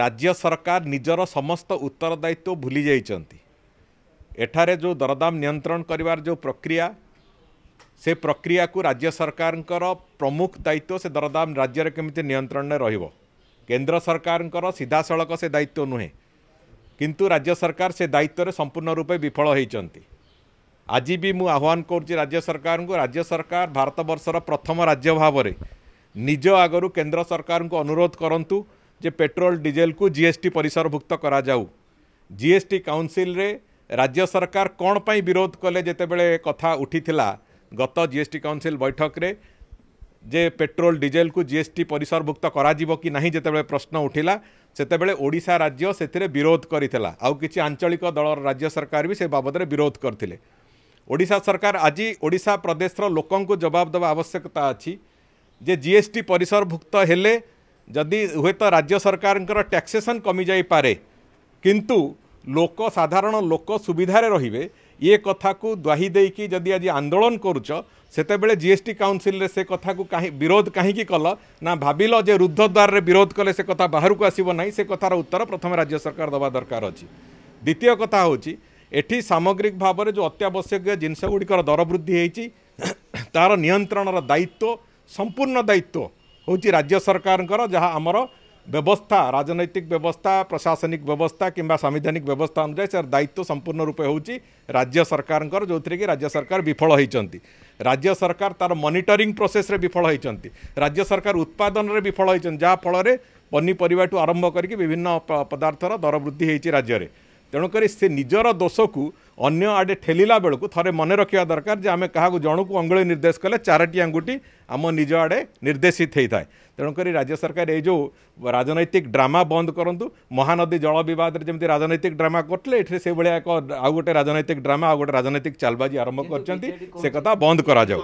ରାଜ୍ୟ ସରକାର ନିଜର ସମସ୍ତ ଉତ୍ତରଦାୟିତ୍ୱ ଭୁଲି ଯାଇଛନ୍ତି ଏଠାରେ ଯେଉଁ ଦରଦାମ ନିୟନ୍ତ୍ରଣ କରିବାର ଯେଉଁ ପ୍ରକ୍ରିୟା ସେ ପ୍ରକ୍ରିୟାକୁ ରାଜ୍ୟ ସରକାରଙ୍କର ପ୍ରମୁଖ ଦାୟିତ୍ୱ ସେ ଦରଦାମ ରାଜ୍ୟରେ କେମିତି ନିୟନ୍ତ୍ରଣରେ ରହିବ କେନ୍ଦ୍ର ସରକାରଙ୍କର ସିଧାସଳଖ ସେ ଦାୟିତ୍ୱ ନୁହେଁ କିନ୍ତୁ ରାଜ୍ୟ ସରକାର ସେ ଦାୟିତ୍ୱରେ ସମ୍ପୂର୍ଣ୍ଣ ରୂପେ ବିଫଳ ହୋଇଛନ୍ତି ଆଜି ବି ମୁଁ ଆହ୍ୱାନ କରୁଛି ରାଜ୍ୟ ସରକାରଙ୍କୁ ରାଜ୍ୟ ସରକାର ଭାରତବର୍ଷର ପ୍ରଥମ ରାଜ୍ୟ ଭାବରେ ନିଜ ଆଗରୁ କେନ୍ଦ୍ର ସରକାରଙ୍କୁ ଅନୁରୋଧ କରନ୍ତୁ ଯେ ପେଟ୍ରୋଲ ଡିଜେଲକୁ ଜିଏସ୍ଟି ପରିସରଭୁକ୍ତ କରାଯାଉ ଜିଏସ୍ଟି କାଉନସିଲରେ ରାଜ୍ୟ ସରକାର କ'ଣ ପାଇଁ ବିରୋଧ କଲେ ଯେତେବେଳେ କଥା ଉଠିଥିଲା ଗତ ଜିଏସ୍ଟି କାଉନସିଲ୍ ବୈଠକରେ ଯେ ପେଟ୍ରୋଲ ଡିଜେଲକୁ ଜିଏସ୍ଟି ପରିସରଭୁକ୍ତ କରାଯିବ କି ନାହିଁ ଯେତେବେଳେ ପ୍ରଶ୍ନ ଉଠିଲା ସେତେବେଳେ ଓଡ଼ିଶା ରାଜ୍ୟ ସେଥିରେ ବିରୋଧ କରିଥିଲା ଆଉ କିଛି ଆଞ୍ଚଳିକ ଦଳର ରାଜ୍ୟ ସରକାର ବି ସେ ବାବଦରେ ବିରୋଧ କରିଥିଲେ ଓଡ଼ିଶା ସରକାର ଆଜି ଓଡ଼ିଶା ପ୍ରଦେଶର ଲୋକଙ୍କୁ ଜବାବ ଦେବା ଆବଶ୍ୟକତା ଅଛି ଯେ ଜିଏସ୍ଟି ପରିସରଭୁକ୍ତ ହେଲେ ଯଦି ହୁଏତ ରାଜ୍ୟ ସରକାରଙ୍କର ଟ୍ୟାକ୍ସେସନ୍ କମିଯାଇପାରେ କିନ୍ତୁ ଲୋକ ସାଧାରଣ ଲୋକ ସୁବିଧାରେ ରହିବେ ଇଏ କଥାକୁ ଦ୍ୱାହି ଦେଇକି ଯଦି ଆଜି ଆନ୍ଦୋଳନ କରୁଛ ସେତେବେଳେ ଜି ଏସ୍ ଟି କାଉନସିଲ୍ରେ ସେ କଥାକୁ କାହିଁ ବିରୋଧ କାହିଁକି କଲ ନା ଭାବିଲ ଯେ ରୁଦ୍ଧ ଦ୍ୱାରରେ ବିରୋଧ କଲେ ସେ କଥା ବାହାରକୁ ଆସିବ ନାହିଁ ସେ କଥାର ଉତ୍ତର ପ୍ରଥମେ ରାଜ୍ୟ ସରକାର ଦେବା ଦରକାର ଅଛି ଦ୍ୱିତୀୟ କଥା ହେଉଛି ଏଠି ସାମଗ୍ରିକ ଭାବରେ ଯେଉଁ ଅତ୍ୟାବଶ୍ୟକୀୟ ଜିନିଷଗୁଡ଼ିକର ଦର ବୃଦ୍ଧି ହେଇଛି ତା'ର ନିୟନ୍ତ୍ରଣର ଦାୟିତ୍ୱ ସମ୍ପୂର୍ଣ୍ଣ ଦାୟିତ୍ୱ ହେଉଛି ରାଜ୍ୟ ସରକାରଙ୍କର ଯାହା ଆମର ব্যবস্থা রাজনৈতিক ব্যবস্থা প্রশাসনিক ব্যবস্থা কিংবা সাংবিধানিক ব্যবস্থা অনুযায়ী স্যার দায়িত্ব সম্পূর্ণ রূপে হচ্ছে রাজ্য সরকারঙ্কর যেকি রাজ্য সরকার বিফল হয়েছেন রাজ্য সরকার তার মনিটরিং প্রোসেসে বিফল হয়েছেন রাজ্য সরকার উৎপাদনের বিফল হয়েছেন যা ফলরে পনিপরিবাঠু আরম্ভ করি বিভিন্ন পদার্থর দর বৃদ্ধি হয়েছে রাজ্যের ତେଣୁକରି ସେ ନିଜର ଦୋଷକୁ ଅନ୍ୟ ଆଡ଼େ ଠେଲିଲା ବେଳକୁ ଥରେ ମନେ ରଖିବା ଦରକାର ଯେ ଆମେ କାହାକୁ ଜଣକୁ ଅଙ୍ଗୁଳି ନିର୍ଦ୍ଦେଶ କଲେ ଚାରୋଟି ଆଙ୍ଗୁଠି ଆମ ନିଜ ଆଡ଼େ ନିର୍ଦ୍ଦେଶିତ ହୋଇଥାଏ ତେଣୁକରି ରାଜ୍ୟ ସରକାର ଏଇ ଯେଉଁ ରାଜନୈତିକ ଡ୍ରାମା ବନ୍ଦ କରନ୍ତୁ ମହାନଦୀ ଜଳ ବିବାଦରେ ଯେମିତି ରାଜନୈତିକ ଡ୍ରାମା କରୁଥିଲେ ଏଠାରେ ସେଭଳିଆ ଏକ ଆଉ ଗୋଟେ ରାଜନୈତିକ ଡ୍ରାମା ଆଉ ଗୋଟେ ରାଜନୈତିକ ଚାଲବାଜି ଆରମ୍ଭ କରିଛନ୍ତି ସେ କଥା ବନ୍ଦ କରାଯାଉ